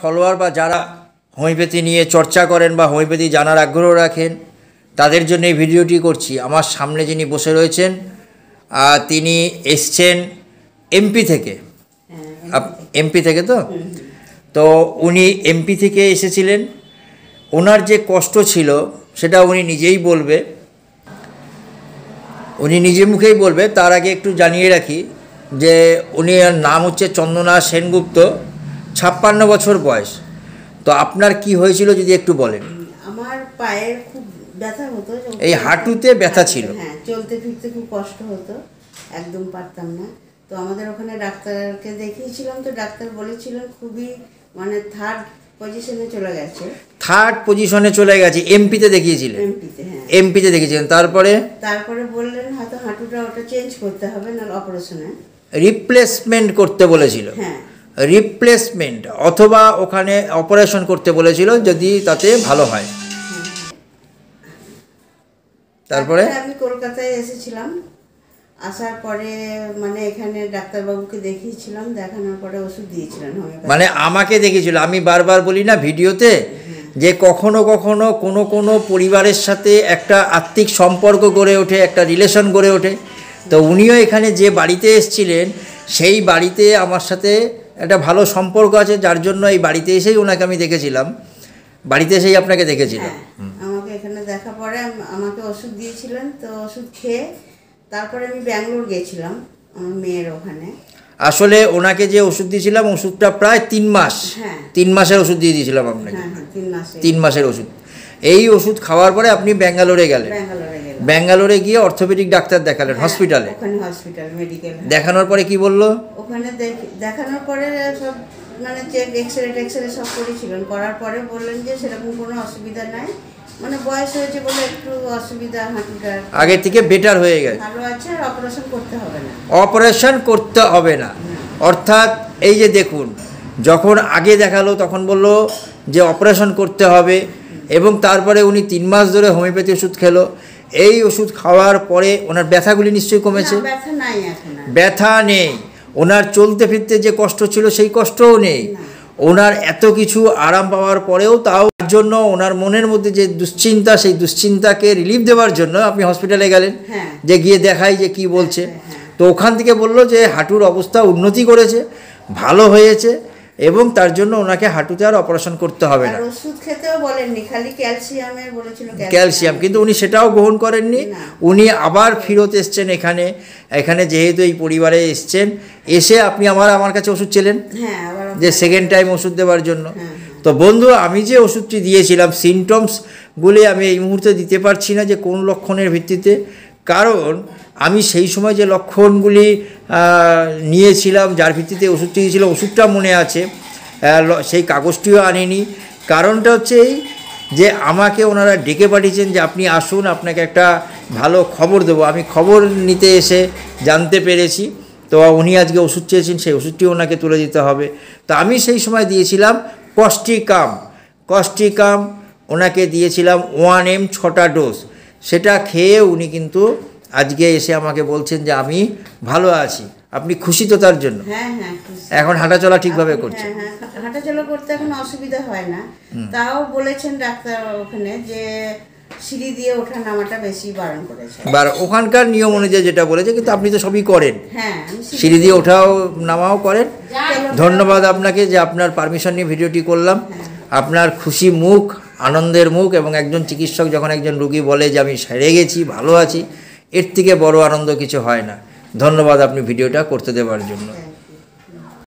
Follower বা যারা homeopathy নিয়ে চর্চা করেন বা হোমিওপ্যাথি জানার আগ্রহ রাখেন তাদের জন্য এই ভিডিওটি করছি আমার সামনে যিনি বসে রয়েছেন তিনি এসছেন হ্যাঁ, এমপি থেকে এমপি থেকে তো তো উনি এমপি থেকে এসেছিলেন ওনার যে কষ্ট ছিল সেটা উনি নিজেই বলবে উনি নিজে মুখেই বলবে তার আগে একটু জানিয়ে রাখি যে উনি নাম হচ্ছে চন্দনা সেনগুপ্ত ছাপ্পান্ন বছর বয়স তো আপনার কি হয়েছিল যদি একটু বলেন আমার পায়ের খুব ব্যথা হতো এই হাঁটুতে ব্যথা ছিল হ্যাঁ চলতে ফিরতে খুব কষ্ট হতো একদম পারতাম না তো আমাদের ওখানে ডাক্তারকে দেখিয়েছিলাম তো ডাক্তার বলেছিলেন খুবই মানে থার্ড পজিশনে চলে গেছে থার্ড পজিশনে চলে গেছে এমপিতে দেখিয়েছিলেন এমপিতে হ্যাঁ এমপিতে দেখিয়েছিলেন তারপরে তারপরে বললেন হয়তো হাঁটুটা ওটা চেঞ্জ করতে হবে না অপারেশনে রিপ্লেসমেন্ট করতে বলেছিল হ্যাঁ রিপ্লেসমেন্ট অথবা ওখানে অপারেশন করতে বলেছিল যদি তাতে ভালো হয় তারপরে আচ্ছা, আমি কলকাতায় এসেছিলাম আসার পরে মানে এখানে ডাক্তারবাবুকে দেখিয়েছিলাম দেখানোর পরে ওষুধ দিয়েছিলেন মানে আমাকে দেখিয়েছিল আমি বারবার বলি না ভিডিওতে যে কখনো কখনো কোনো কোনো পরিবারের সাথে একটা আত্মিক সম্পর্ক গড়ে ওঠে একটা রিলেশন গড়ে ওঠে তো উনিও এখানে যে বাড়িতে এসছিলেন সেই বাড়িতে আমার সাথে একটা ভালো সম্পর্ক আছে যার জন্য এই বাড়িতে এসেই ওনাকে আমি দেখেছিলাম বাড়িতে এসেই আপনাকে দেখেছিলাম হ্যাঁ, আমাকে এখানে দেখা পরে আমাকে ওষুধ দিয়েছিলেন তো ওষুধ খেয়ে তারপরে আমি ব্যাঙ্গালোর গিয়েছিলাম আমার মেয়ের ওখানে আসলে ওনাকে যে ওষুধ দিয়েছিলাম ওষুধটা প্রায় তিন মাস হ্যাঁ। তিন মাসের ওষুধ দিয়ে দিয়েছিলাম আপনাকে হ্যাঁ, তিন মাসের ওষুধ এই ওষুধ খাওয়ার পরে আপনি ব্যাঙ্গালোরে গেলেন ব্যাঙ্গালোরে গিয়ে অর্থোপেডিক ডাক্তার দেখালেন হ্যাঁ, হসপিটালে হ্যাঁ। দেখানোর পরে কি বলল ওখানে দেখানোর পরে সব মানে চেক এক্সরে টেক্সরে সব করেছিলেন করার পরে বললেন যে সেরকম কোনো অসুবিধা নাই মানে বয়স হয়েছে বলে একটু অসুবিধা আগে থেকে বেটার হয়ে গেছে ভালো আছে আর অপারেশন করতে হবে না অপারেশন করতে হবে না হ্যাঁ। অর্থাৎ এই যে দেখুন যখন আগে দেখালো তখন বলল যে অপারেশন করতে হবে এবং তারপরে উনি তিন মাস ধরে হোমিওপ্যাথি ওষুধ খেলো এই ওষুধ খাওয়ার পরে ওনার ব্যথাগুলি নিশ্চয়ই কমেছে ব্যথা নেই ওনার চলতে ফিরতে যে কষ্ট ছিল সেই কষ্টও নেই ওনার এত কিছু আরাম পাওয়ার পরেও তাও জন্য ওনার মনের মধ্যে যে দুশ্চিন্তা সেই দুশ্চিন্তাকে রিলিফ দেওয়ার জন্য আপনি হসপিটালে গেলেন হ্যাঁ। যে গিয়ে দেখাই যে কি বলছে হ্যাঁ, হ্যাঁ, তো ওখান থেকে বলল যে হাঁটুর অবস্থা উন্নতি করেছে ভালো হয়েছে এবং তার জন্য ওনাকে হাঁটুতে আর অপারেশন করতে হবে না ওষুধ খেতেও বলেননি খালি ক্যালসিয়ামের বলেছিল ক্যালসিয়াম কিন্তু উনি সেটাও গ্রহণ করেননি উনি আবার ফিরত এসছেন এখানে এখানে যেহেতু এই পরিবারে এসছেন এসে আপনি আমার আমার কাছে ওষুধ চেলেন হ্যাঁ, যে সেকেন্ড টাইম ওষুধ দেওয়ার জন্য হ্যাঁ, হ্যাঁ। তো বন্ধু আমি যে ওষুধটি দিয়েছিলাম সিমটমসগুলি আমি এই মুহূর্তে দিতে পারছি না যে কোন লক্ষণের ভিত্তিতে কারণ আমি সেই সময় যে লক্ষণগুলি নিয়েছিলাম যার ভিত্তিতে ওষুধটি দিয়েছিলাম ওষুধটা মনে আছে সেই কাগজটিও আনেনি কারণটা হচ্ছে এই যে আমাকে ওনারা ডেকে পাঠিয়েছেন যে আপনি আসুন আপনাকে একটা ভালো খবর দেবো আমি খবর নিতে এসে জানতে পেরেছি তো উনি আজকে ওষুধ চেয়েছেন সেই ওষুধটি ওনাকে তুলে দিতে হবে তো আমি সেই সময় দিয়েছিলাম কস্টিকাম কস্টিকাম ওনাকে দিয়েছিলাম ওয়ান এম ছটা ডোজ সেটা খেয়ে উনি কিন্তু আজকে এসে আমাকে বলছেন যে আমি ভালো আছি আপনি খুশি তো তার জন্য হ্যাঁ, হ্যাঁ, এখন হাঁটাচলা ঠিকভাবে হ্যাঁ, করছে হাঁটাচলা করতে এখন অসুবিধা হয় না তাও বলেছেন ডাক্তার ওখানে যে সিঁড়ি দিয়ে ওঠা নামাটা বেশি বারণ করেছে বার ওখানকার নিয়ম অনুযায়ী যেটা বলেছে কিন্তু আপনি তো সবই করেন সিঁড়ি দিয়ে ওঠাও নামাও করেন ধন্যবাদ আপনাকে যে আপনার পারমিশন নিয়ে ভিডিওটি করলাম আপনার খুশি মুখ আনন্দের মুখ এবং একজন চিকিৎসক যখন একজন রুগী বলে যে আমি সেরে গেছি ভালো আছি এর থেকে বড় আনন্দ কিছু হয় না ধন্যবাদ আপনি ভিডিওটা করতে দেওয়ার জন্য